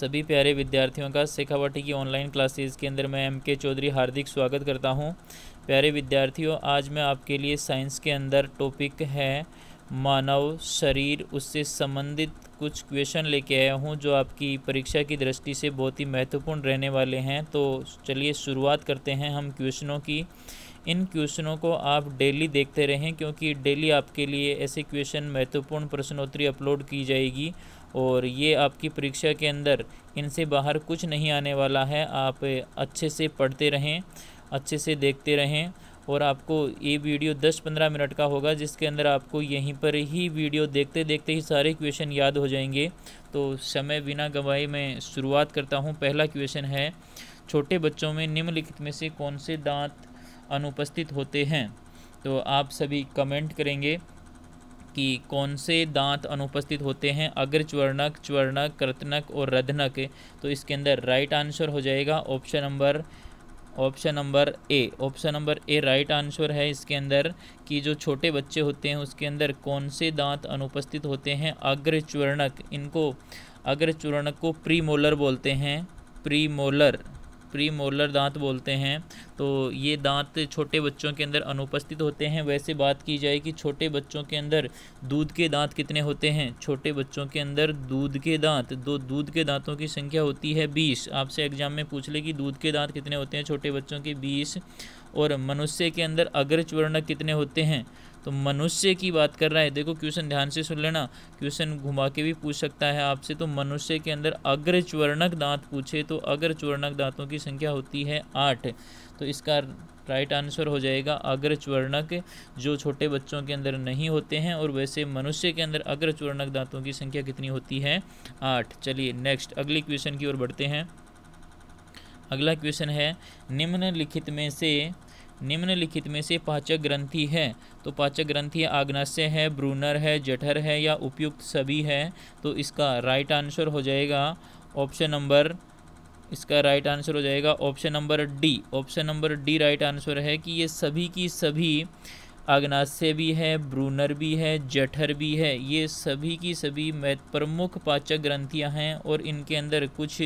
सभी प्यारे विद्यार्थियों का शेखावटी की ऑनलाइन क्लासेज के अंदर मैं एम के चौधरी हार्दिक स्वागत करता हूं प्यारे विद्यार्थियों आज मैं आपके लिए साइंस के अंदर टॉपिक है मानव शरीर उससे संबंधित कुछ क्वेश्चन लेके आया हूं जो आपकी परीक्षा की दृष्टि से बहुत ही महत्वपूर्ण रहने वाले हैं तो चलिए शुरुआत करते हैं हम क्वेश्चनों की इन क्वेश्चनों को आप डेली देखते रहें क्योंकि डेली आपके लिए ऐसे क्वेश्चन महत्वपूर्ण प्रश्नोत्तरी अपलोड की जाएगी और ये आपकी परीक्षा के अंदर इनसे बाहर कुछ नहीं आने वाला है आप अच्छे से पढ़ते रहें अच्छे से देखते रहें और आपको ये वीडियो 10-15 मिनट का होगा जिसके अंदर आपको यहीं पर ही वीडियो देखते देखते ही सारे क्वेश्चन याद हो जाएंगे तो समय बिना गवाही मैं शुरुआत करता हूँ पहला क्वेश्चन है छोटे बच्चों में निम्नलिखित में से कौन से दांत अनुपस्थित होते हैं तो आप सभी कमेंट करेंगे कि कौन से दांत अनुपस्थित होते हैं अग्र चवर्णक ज्वर्णक कृतनक और रधनक तो इसके अंदर राइट आंसर हो जाएगा option number option number A option number A right answer है इसके अंदर कि जो छोटे बच्चे होते हैं उसके अंदर कौन से दांत अनुपस्थित होते हैं अग्र चूर्णक इनको अग्र चूर्णक को प्रीमोलर बोलते हैं प्रीमोलर प्री मोलर दांत बोलते हैं तो ये दांत छोटे बच्चों के अंदर अनुपस्थित होते हैं वैसे बात की जाए कि छोटे बच्चों के अंदर दूध के दांत कितने होते हैं छोटे बच्चों के अंदर दूध के दांत दो दूध के दांतों की संख्या होती है बीस आपसे एग्जाम में पूछ ले कि दूध के दांत कितने होते हैं छोटे बच्चों के बीस और मनुष्य के अंदर अग्रचवर्णक कितने होते हैं तो मनुष्य की बात कर रहा है देखो क्वेश्चन ध्यान से सुन लेना क्वेश्चन घुमा के भी पूछ सकता है आपसे तो मनुष्य के अंदर अग्र चवर्णक दांत पूछे तो अग्र चवर्णक दांतों की संख्या होती है आठ तो इसका राइट आंसर हो जाएगा अग्रचवर्णक जो छोटे बच्चों के अंदर नहीं होते हैं और वैसे मनुष्य के अंदर अग्रचवर्णक दांतों की संख्या कितनी होती है आठ चलिए नेक्स्ट अगली क्वेश्चन की ओर बढ़ते हैं अगला क्वेश्चन है निम्नलिखित में से निम्नलिखित में से पाचक ग्रंथि है तो पाचक ग्रंथि आग्नाश्य है ब्रूनर है जठर है या उपयुक्त सभी है तो इसका राइट आंसर हो जाएगा ऑप्शन नंबर इसका राइट आंसर हो जाएगा option number D option number D right answer है कि ये सभी की सभी आग्नाश्य भी है ब्रूनर भी है जठर भी है ये सभी की सभी प्रमुख पाचक ग्रंथियां हैं और इनके अंदर कुछ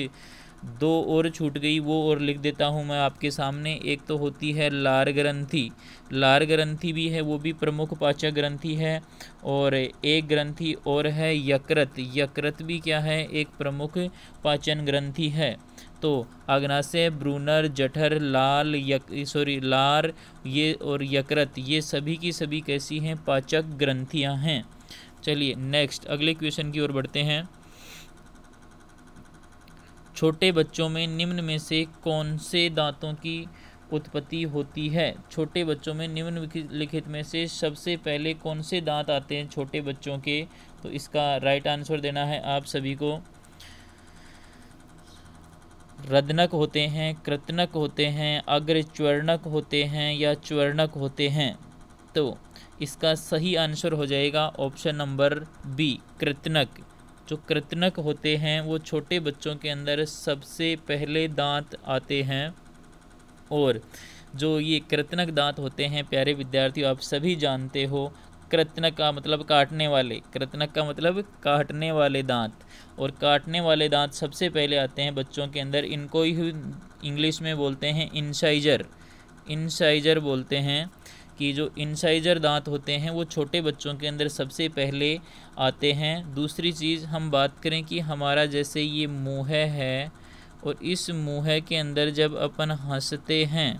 दो और छूट गई वो और लिख देता हूँ मैं आपके सामने एक तो होती है लार ग्रंथि लार ग्रंथि भी है वो भी प्रमुख पाचक ग्रंथि है और एक ग्रंथि और है यकृत यकृत भी क्या है एक प्रमुख पाचन ग्रंथि है तो अग्नाशय ब्रूनर जठर लाल यक सॉरी लार ये और यकृत ये सभी की सभी कैसी हैं पाचक ग्रंथियाँ हैं चलिए नेक्स्ट अगले क्वेश्चन की ओर बढ़ते हैं छोटे बच्चों में निम्न में से कौन से दांतों की उत्पत्ति होती है छोटे बच्चों में निम्न लिखित में से सबसे पहले कौन से दांत आते हैं छोटे बच्चों के तो इसका राइट आंसर देना है आप सभी को रदनक होते हैं कृतनक होते हैं अग्र ज्वर्णक होते हैं या चवर्णक होते हैं तो इसका सही आंसर हो जाएगा ऑप्शन नंबर बी कृतनक जो कृतनक होते हैं वो छोटे बच्चों के अंदर सबसे पहले दांत आते हैं और जो ये कृतनक दांत होते हैं प्यारे विद्यार्थियों आप सभी जानते हो कृतनक का मतलब काटने वाले कृतनक का मतलब काटने वाले दांत और काटने वाले दांत सबसे पहले आते हैं बच्चों के अंदर इनको ही इंग्लिश में बोलते हैं इंसाइजर इंसाइजर बोलते हैं कि जो इंसाइजर दांत होते हैं वो छोटे बच्चों के अंदर सबसे पहले आते हैं दूसरी चीज़ हम बात करें कि हमारा जैसे ये मुँह है और इस मुँह के अंदर जब अपन हंसते हैं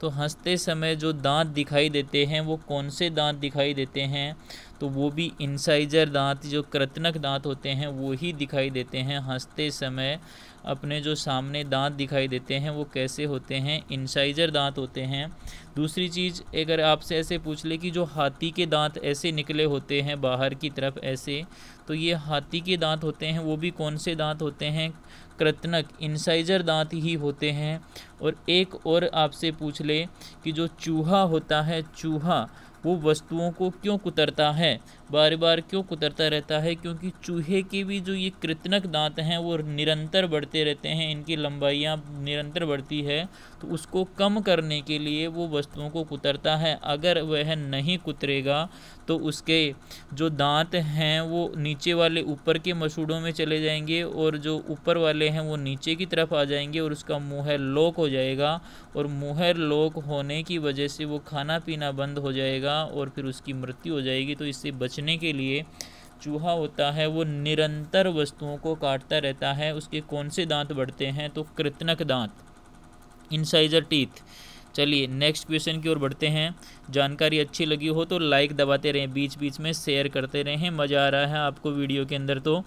तो हंसते समय जो दांत दिखाई देते हैं वो कौन से दांत दिखाई देते हैं तो वो भी इंसाइजर दांत जो कृतनक दांत होते हैं वो ही दिखाई देते हैं हंसते समय अपने जो सामने दांत दिखाई देते हैं वो कैसे होते हैं इंसाइजर दांत होते हैं दूसरी चीज़ अगर आपसे ऐसे पूछ ले कि जो हाथी के दांत ऐसे निकले होते हैं बाहर की तरफ ऐसे तो ये हाथी के दांत होते हैं वो भी कौन से दांत होते हैं कृतनक इंसाइजर दांत ही होते हैं और एक और आपसे पूछ ले कि जो चूहा होता है चूहा वो वस्तुओं को क्यों कुतरता है बार बार क्यों कुतरता रहता है क्योंकि चूहे के भी जो ये कृतनक दांत हैं वो निरंतर बढ़ते रहते हैं इनकी लंबाइयाँ निरंतर बढ़ती है तो उसको कम करने के लिए वो वस्तुओं को कुतरता है अगर वह नहीं कुतरेगा तो उसके जो दांत हैं वो नीचे वाले ऊपर के मसूड़ों में चले जाएंगे और जो ऊपर वाले हैं वो नीचे की तरफ आ जाएंगे और उसका मुँह लॉक हो जाएगा और मुँह लॉक होने की वजह से वो खाना पीना बंद हो जाएगा और फिर उसकी मृत्यु हो जाएगी तो इससे बचने के लिए चूहा होता है वो निरंतर वस्तुओं को काटता रहता है उसके कौन से दांत बढ़ते हैं तो कृतनक दांत इंसाइजर टीथ चलिए नेक्स्ट क्वेश्चन की ओर बढ़ते हैं जानकारी अच्छी लगी हो तो लाइक दबाते रहें बीच बीच में शेयर करते रहें मज़ा आ रहा है आपको वीडियो के अंदर तो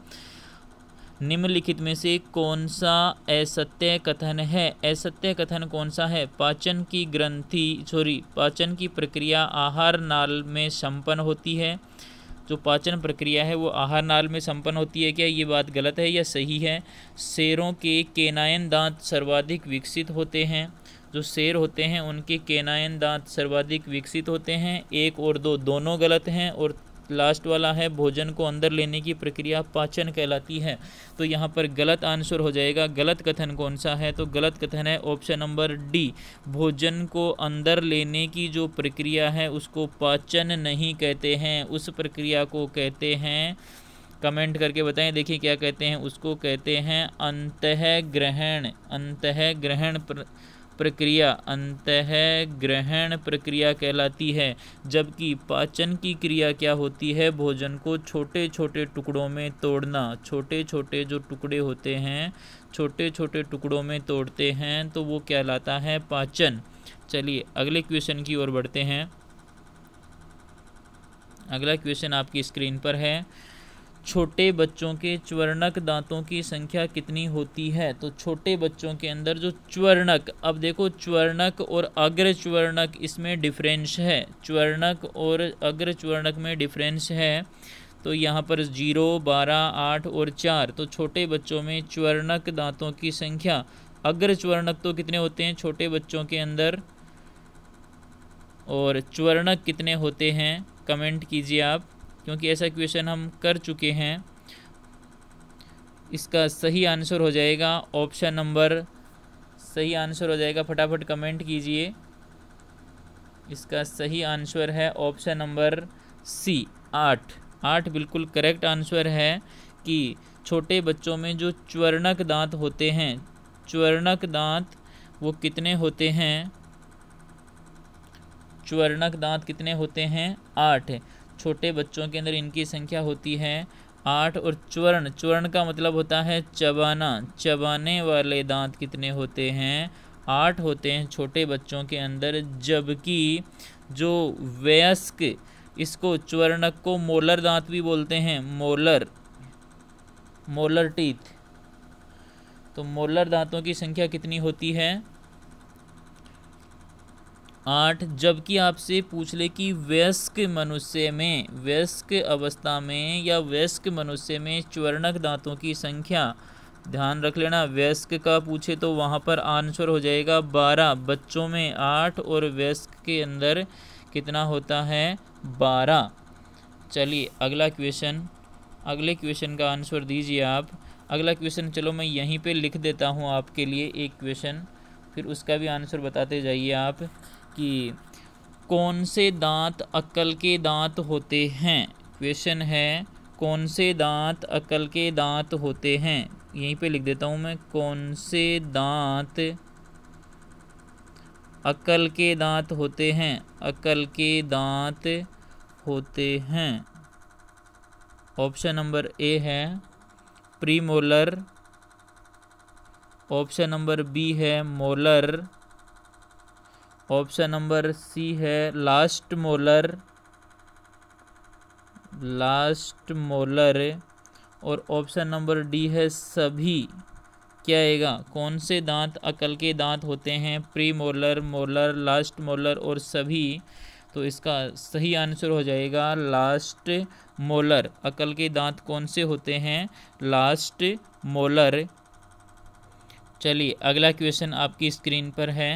निम्नलिखित में से कौन सा असत्य कथन है असत्य कथन कौन सा है पाचन की ग्रंथि सॉरी पाचन की प्रक्रिया आहार नाल में संपन्न होती है जो पाचन प्रक्रिया है वो आहार नाल में संपन्न होती है क्या ये बात गलत है या सही है शेरों के केनायन दांत सर्वाधिक विकसित होते हैं जो शेर होते हैं उनके केनायन दांत सर्वाधिक विकसित होते हैं एक और दो दोनों गलत हैं और लास्ट वाला है भोजन को अंदर लेने की प्रक्रिया पाचन कहलाती है तो यहाँ पर गलत आंसर हो जाएगा गलत कथन कौन सा है तो गलत कथन है ऑप्शन नंबर डी भोजन को अंदर लेने की जो प्रक्रिया है उसको पाचन नहीं कहते हैं उस प्रक्रिया को कहते हैं कमेंट करके बताएं देखिए क्या कहते हैं उसको कहते हैं अंत ग्रहण अंत ग्रहण प्र... प्रक्रिया अंतः ग्रहण प्रक्रिया कहलाती है जबकि पाचन की क्रिया क्या होती है भोजन को छोटे छोटे टुकड़ों में तोड़ना छोटे छोटे जो टुकड़े होते हैं छोटे छोटे टुकड़ों में तोड़ते हैं तो वो कहलाता है पाचन चलिए अगले क्वेश्चन की ओर बढ़ते हैं अगला क्वेश्चन आपकी स्क्रीन पर है छोटे बच्चों के च्वर्णक दांतों की संख्या कितनी होती है तो छोटे बच्चों के अंदर जो च्वर्णक अब देखो च्वर्णक और अग्र च्वर्णक इसमें डिफरेंस है च्वर्णक और अग्र च्वर्णक में डिफरेंस है तो यहाँ पर जीरो बारह आठ और चार तो छोटे बच्चों में च्वर्णक दांतों की संख्या अग्र च्वर्णक तो कितने होते हैं छोटे बच्चों के अंदर और च्वर्णक कितने होते हैं कमेंट कीजिए आप क्योंकि ऐसा क्वेश्चन हम कर चुके हैं इसका सही आंसर हो जाएगा ऑप्शन नंबर सही आंसर हो जाएगा फटाफट कमेंट कीजिए इसका सही आंसर है ऑप्शन नंबर सी आठ आठ बिल्कुल करेक्ट आंसर है कि छोटे बच्चों में जो चवर्णक दांत होते हैं चवर्णक दांत वो कितने होते हैं चवर्णक दांत कितने होते हैं आठ छोटे बच्चों के अंदर इनकी संख्या होती है आठ और चवर्ण चवर्ण का मतलब होता है चबाना चबाने वाले दांत कितने होते हैं आठ होते हैं छोटे बच्चों के अंदर जबकि जो वयस्क इसको चवर्णक को मोलर दांत भी बोलते हैं मोलर मोलर टीथ तो मोलर दांतों की संख्या कितनी होती है आठ जबकि आपसे पूछ ले कि वयस्क मनुष्य में वयस्क अवस्था में या वयस्क मनुष्य में चवर्णक दांतों की संख्या ध्यान रख लेना वयस्क का पूछे तो वहाँ पर आंसर हो जाएगा बारह बच्चों में आठ और वयस्क के अंदर कितना होता है बारह चलिए अगला क्वेश्चन अगले क्वेश्चन का आंसर दीजिए आप अगला क्वेश्चन चलो मैं यहीं पे लिख देता हूँ आपके लिए एक क्वेश्चन फिर उसका भी आंसर बताते जाइए आप कि कौन से दांत अक्ल के दांत होते हैं क्वेश्चन है कौन से दांत अक्ल के दांत होते हैं यहीं पे लिख देता हूँ मैं कौन से दांत अकल के दांत होते हैं अकल के दांत होते हैं ऑप्शन नंबर ए है प्रीमोलर ऑप्शन नंबर बी है मोलर ऑप्शन नंबर सी है लास्ट मोलर लास्ट मोलर और ऑप्शन नंबर डी है सभी क्या आएगा कौन से दांत अकल के दांत होते हैं premolar molar last molar और सभी तो इसका सही आंसर हो जाएगा लास्ट मोलर अकल के दांत कौन से होते हैं लास्ट मोलर चलिए अगला क्वेश्चन आपकी स्क्रीन पर है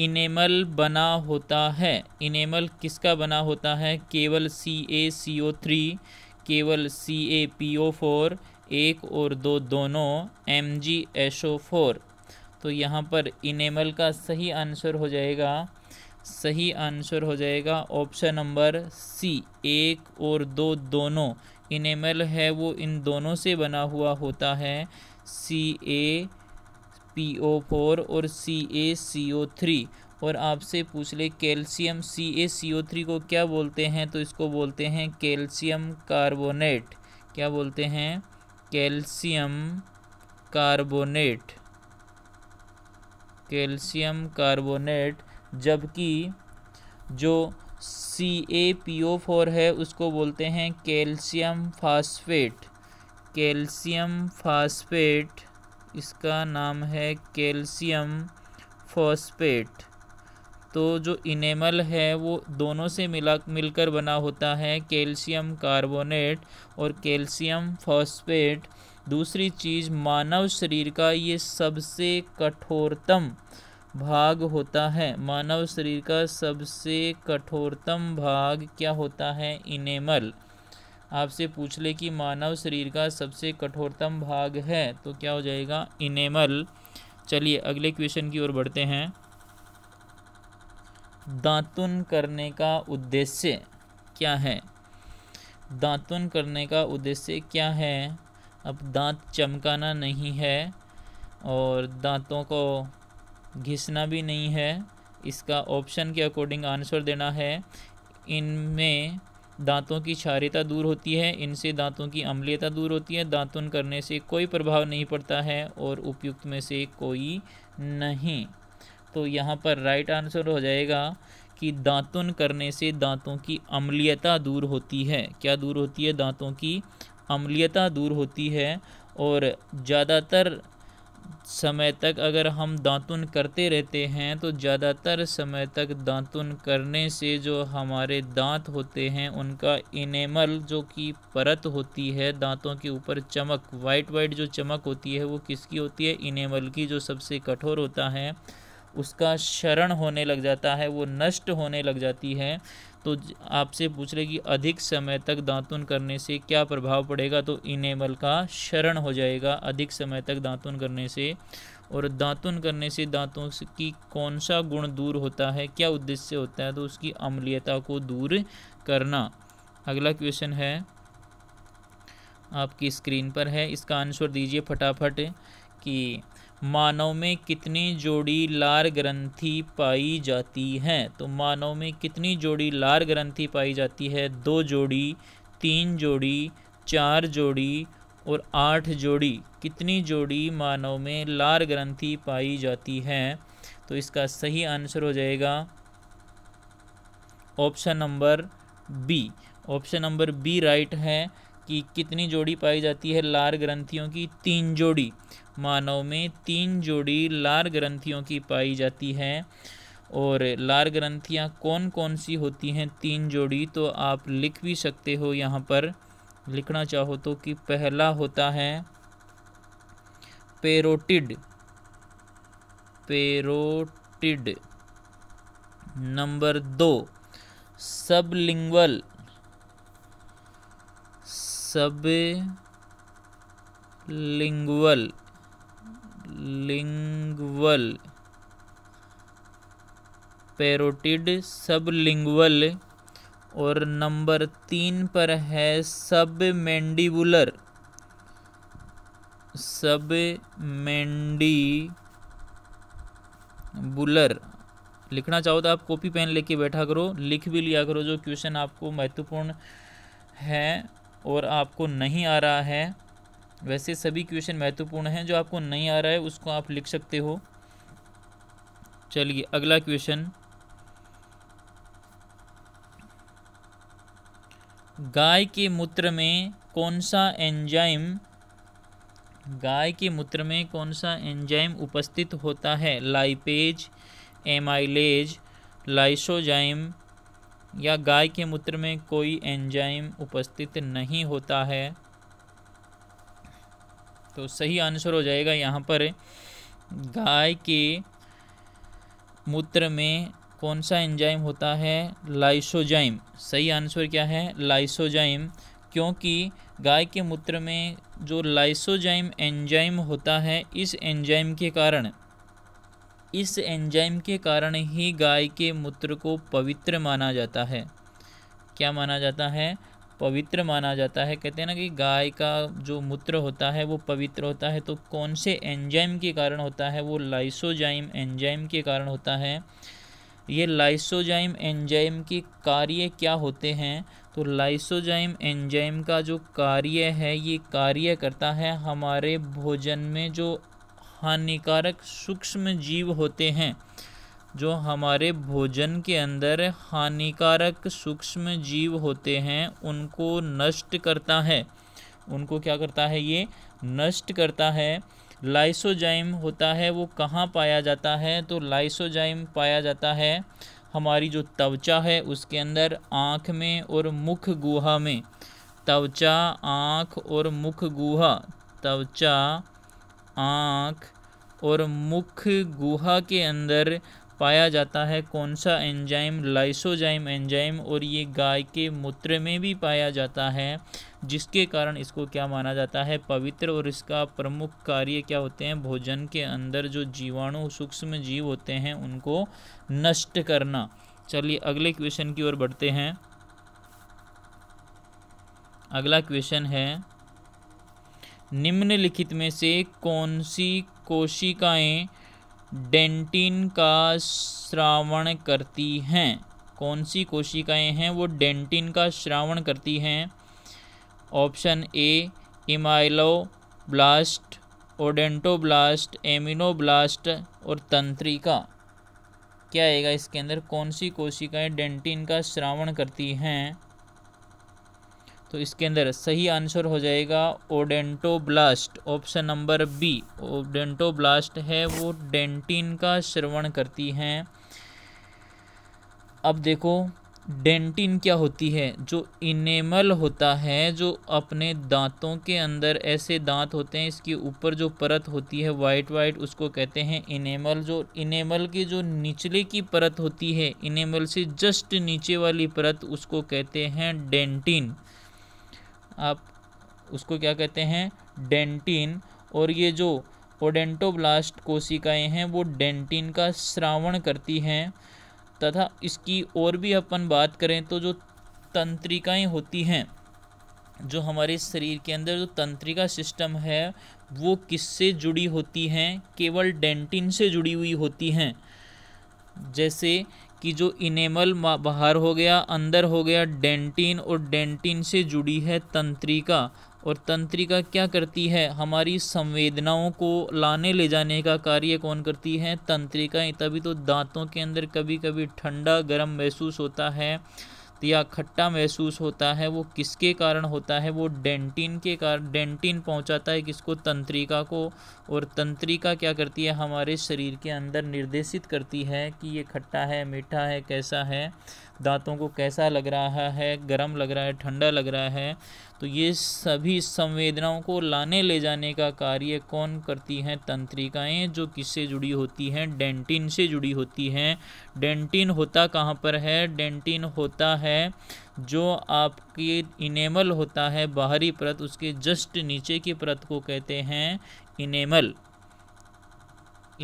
इनेमल बना होता है इनेमल किसका बना होता है केवल सी ए सी ओ थ्री केवल सी ए पी ओ फोर एक और दो दोनों M G S O four तो यहाँ पर इनेमल का सही आंसर हो जाएगा सही आंसर हो जाएगा ऑप्शन नंबर सी एक और दो दोनों इनेमल है वो इन दोनों से बना हुआ होता है सी ए पी ओ फोर और सी ए सी ओ थ्री और आपसे पूछ ले कैल्शियम सी ए सी ओ थ्री को क्या बोलते हैं तो इसको बोलते हैं कैल्शियम कार्बोनेट क्या बोलते हैं कैल्शियम कार्बोनेट कैल्शियम कार्बोनेट जबकि जो सी ए पी ओ फोर है उसको बोलते हैं कैल्शियम फास्फेट कैल्शियम फास्फेट इसका नाम है कैल्शियम फॉस्फेट तो जो इनेमल है वो दोनों से मिला मिलकर बना होता है कैल्शियम कार्बोनेट और कैल्शियम फॉस्फेट दूसरी चीज़ मानव शरीर का ये सबसे कठोरतम भाग होता है मानव शरीर का सबसे कठोरतम भाग क्या होता है इनेमल आपसे पूछ ले कि मानव शरीर का सबसे कठोरतम भाग है तो क्या हो जाएगा इनेमल चलिए अगले क्वेश्चन की ओर बढ़ते हैं दातुन करने का उद्देश्य क्या है दातुन करने का उद्देश्य क्या है अब दांत चमकाना नहीं है और दांतों को घिसना भी नहीं है इसका ऑप्शन के अकॉर्डिंग आंसर देना है इनमें दांतों की क्षारिता दूर होती है इनसे दांतों की अम्लीयता दूर होती है दांतुन करने से कोई प्रभाव नहीं पड़ता है और उपयुक्त में से कोई नहीं तो यहाँ पर राइट आंसर हो जाएगा कि दांतुन करने से दांतों की अम्लीयता दूर होती है क्या दूर होती है दांतों की अम्लीयता दूर होती है और ज़्यादातर समय तक अगर हम दांतुन करते रहते हैं तो ज़्यादातर समय तक दांतुन करने से जो हमारे दांत होते हैं उनका इनेमल जो कि परत होती है दांतों के ऊपर चमक वाइट वाइट जो चमक होती है वो किसकी होती है इनेमल की जो सबसे कठोर होता है उसका शरण होने लग जाता है वो नष्ट होने लग जाती है तो आपसे पूछ रहे कि अधिक समय तक दांतुन करने से क्या प्रभाव पड़ेगा तो इनेमल का शरण हो जाएगा अधिक समय तक दांतुन करने से और दांतुन करने से दांतों की कौन सा गुण दूर होता है क्या उद्देश्य होता है तो उसकी अम्लीयता को दूर करना अगला क्वेश्चन है आपकी स्क्रीन पर है इसका आंसर दीजिए फटाफट कि मानव में कितनी जोड़ी लार ग्रंथि पाई जाती हैं तो मानव में कितनी जोड़ी लार ग्रंथि पाई जाती है दो जोड़ी तीन जोड़ी चार जोड़ी और आठ जोड़ी कितनी जोड़ी मानव में लार ग्रंथि पाई जाती है तो इसका सही आंसर हो जाएगा option number B option number B right है कि कितनी जोड़ी पाई जाती है लार ग्रंथियों की तीन जोड़ी मानव में तीन जोड़ी लार ग्रंथियों की पाई जाती है और लार ग्रंथियाँ कौन कौन सी होती हैं तीन जोड़ी तो आप लिख भी सकते हो यहाँ पर लिखना चाहो तो कि पहला होता है पेरोटिड पेरोटिड नंबर दो sublingual sublingual lingual parotid sublingual और नंबर तीन पर है सब मैंडिबुलर सब मैंडी बुलर लिखना चाहो तो आप कॉपी पेन लेके बैठा करो लिख भी लिया करो जो क्वेश्चन आपको महत्वपूर्ण है और आपको नहीं आ रहा है वैसे सभी क्वेश्चन महत्वपूर्ण हैं जो आपको नहीं आ रहा है उसको आप लिख सकते हो चलिए अगला क्वेश्चन गाय के मूत्र में कौन सा एंजाइम गाय के मूत्र में कौन सा एंजाइम उपस्थित होता है लाइपेज एमाइलेज लाइसोजाइम या गाय के मूत्र में कोई एंजाइम उपस्थित नहीं होता है तो सही आंसर हो जाएगा यहाँ पर गाय के मूत्र में कौन सा एंजाइम होता है लाइसोजाइम सही आंसर क्या है लाइसोजाइम क्योंकि गाय के मूत्र में जो लाइसोजाइम एंजाइम होता है इस एंजाइम के कारण इस एंजाइम के कारण ही गाय के मूत्र को पवित्र माना जाता है क्या माना जाता है पवित्र माना जाता है कहते हैं ना कि गाय का जो मूत्र होता है वो पवित्र होता है तो कौन से एंजाइम के कारण होता है वो लाइसोजाइम एंजाइम के कारण होता है ये लाइसोजाइम एंजाइम के कार्य क्या होते हैं तो लाइसोजाइम एंजाइम का जो कार्य है ये कार्य करता है हमारे भोजन में जो हानिकारक सूक्ष्म जीव होते हैं जो हमारे भोजन के अंदर हानिकारक सूक्ष्म जीव होते हैं उनको नष्ट करता है उनको क्या करता है ये नष्ट करता है लाइसोजाइम होता है वो कहाँ पाया जाता है तो लाइसोजाइम पाया जाता है हमारी जो त्वचा है उसके अंदर आँख में और मुख गुहा में त्वचा आँख और मुख गुहा त्वचा आँख और मुख गुहा के अंदर पाया जाता है कौन सा एंजाइम लाइसोजाइम एंजाइम और ये गाय के मूत्र में भी पाया जाता है जिसके कारण इसको क्या माना जाता है पवित्र और इसका प्रमुख कार्य क्या होते हैं भोजन के अंदर जो जीवाणु सूक्ष्म जीव होते हैं उनको नष्ट करना चलिए अगले क्वेश्चन की ओर बढ़ते हैं अगला क्वेश्चन है निम्नलिखित में से कौन सी कोशिकाएं डेंटिन का श्रावण करती हैं कौन सी कोशिकाएं हैं वो डेंटिन का श्रावण करती हैं option A ameloblast odontoblast ameloblast और तंत्रिका क्या आएगा इसके अंदर कौन सी कोशिकाएं डेंटिन का श्रावण करती हैं तो इसके अंदर सही आंसर हो जाएगा odontoblast option number B odontoblast है वो डेंटिन का श्रवण करती हैं अब देखो डेंटिन क्या होती है जो इनेमल होता है जो अपने दांतों के अंदर ऐसे दांत होते हैं इसके ऊपर जो परत होती है वाइट वाइट उसको कहते हैं इनेमल जो इनेमल की जो निचले की परत होती है इनेमल से जस्ट नीचे वाली परत उसको कहते हैं डेंटिन आप उसको क्या कहते हैं डेंटिन और ये जो ओडेंटोब्लास्ट कोशिकाएं हैं वो डेंटिन का श्रावण करती हैं तथा इसकी और भी अपन बात करें तो जो तंत्रिकाएं होती हैं जो हमारे शरीर के अंदर जो तंत्रिका सिस्टम है वो किससे जुड़ी होती हैं केवल डेंटिन से जुड़ी हुई होती हैं जैसे कि जो इनेमल बाहर हो गया अंदर हो गया डेंटिन और डेंटिन से जुड़ी है तंत्रिका और तंत्रिका क्या करती है हमारी संवेदनाओं को लाने ले जाने का कार्य कौन करती है तंत्रिका तभी तो दांतों के अंदर कभी कभी ठंडा गर्म महसूस होता है या खट्टा महसूस होता है वो किसके कारण होता है वो डेंटिन के कारण डेंटिन पहुंचाता है किसको तंत्रिका को और तंत्रिका क्या करती है हमारे शरीर के अंदर निर्देशित करती है कि ये खट्टा है मीठा है कैसा है दांतों को कैसा लग रहा है गर्म लग रहा है ठंडा लग रहा है तो ये सभी संवेदनाओं को लाने ले जाने का कार्य कौन करती हैं तंत्रिकाएं जो किससे जुड़ी होती हैं डेंटिन से जुड़ी होती हैं डेंटिन होता कहाँ पर है डेंटिन होता है जो आपकी इनेमल होता है बाहरी परत उसके जस्ट नीचे की परत को कहते हैं इनेमल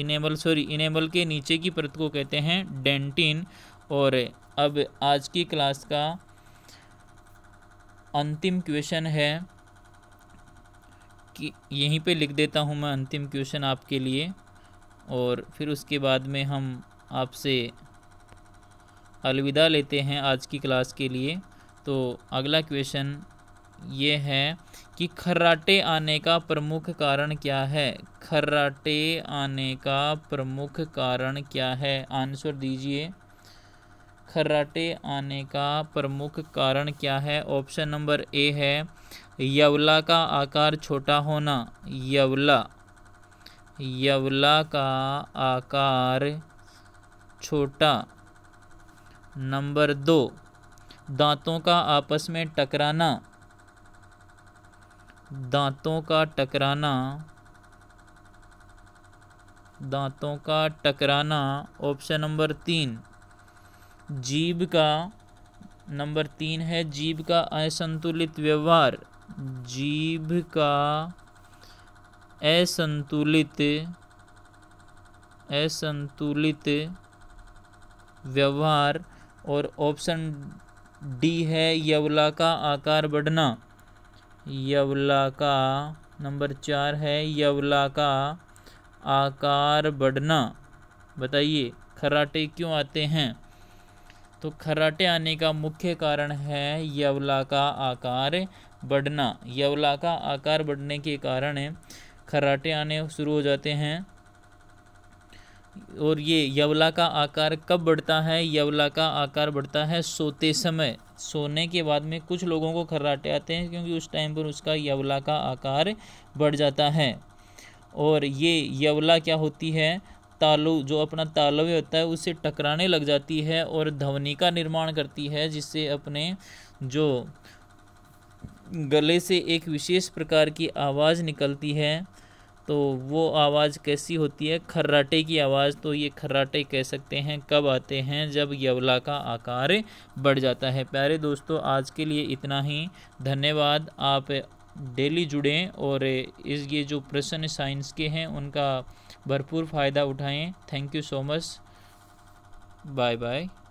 इनेमल सॉरी इनेमल के नीचे की परत को कहते हैं डेंटिन और अब आज की क्लास का अंतिम क्वेश्चन है कि यहीं पे लिख देता हूँ मैं अंतिम क्वेश्चन आपके लिए और फिर उसके बाद में हम आपसे अलविदा लेते हैं आज की क्लास के लिए तो अगला क्वेश्चन ये है कि खर्राटे आने का प्रमुख कारण क्या है खर्राटे आने का प्रमुख कारण क्या है आंसर दीजिए खर्राटे आने का प्रमुख कारण क्या है ऑप्शन नंबर ए है यवला का आकार छोटा होना यवला यवला का आकार छोटा नंबर दो दांतों का आपस में टकराना दांतों का टकराना दांतों का टकराना ऑप्शन नंबर तीन जीव का नंबर तीन है जीव का असंतुलित व्यवहार जीव का असंतुलित असंतुलित व्यवहार और ऑप्शन डी है यवला का आकार बढ़ना यवला का नंबर चार है यवला का आकार बढ़ना बताइए खराटे क्यों आते हैं तो खराटे आने का मुख्य कारण है यवला का आकार बढ़ना यवला का आकार बढ़ने के कारण खराटे आने शुरू हो जाते हैं और ये यवला का आकार कब बढ़ता है यवला का आकार बढ़ता है सोते समय सोने के बाद में कुछ लोगों को खर्राटे आते हैं क्योंकि उस टाइम पर उसका यवला का आकार बढ़ जाता है और ये यवला क्या होती है तालु जो अपना तालव्य होता है उससे टकराने लग जाती है और ध्वनि का निर्माण करती है जिससे अपने जो गले से एक विशेष प्रकार की आवाज़ निकलती है तो वो आवाज़ कैसी होती है खर्राटे की आवाज़ तो ये खर्राटे कह सकते हैं कब आते हैं जब यवला का आकार बढ़ जाता है प्यारे दोस्तों आज के लिए इतना ही धन्यवाद आप डेली जुड़ें और इस ये जो प्रश्न साइंस के हैं उनका भरपूर फ़ायदा उठाएं thank you so much bye bye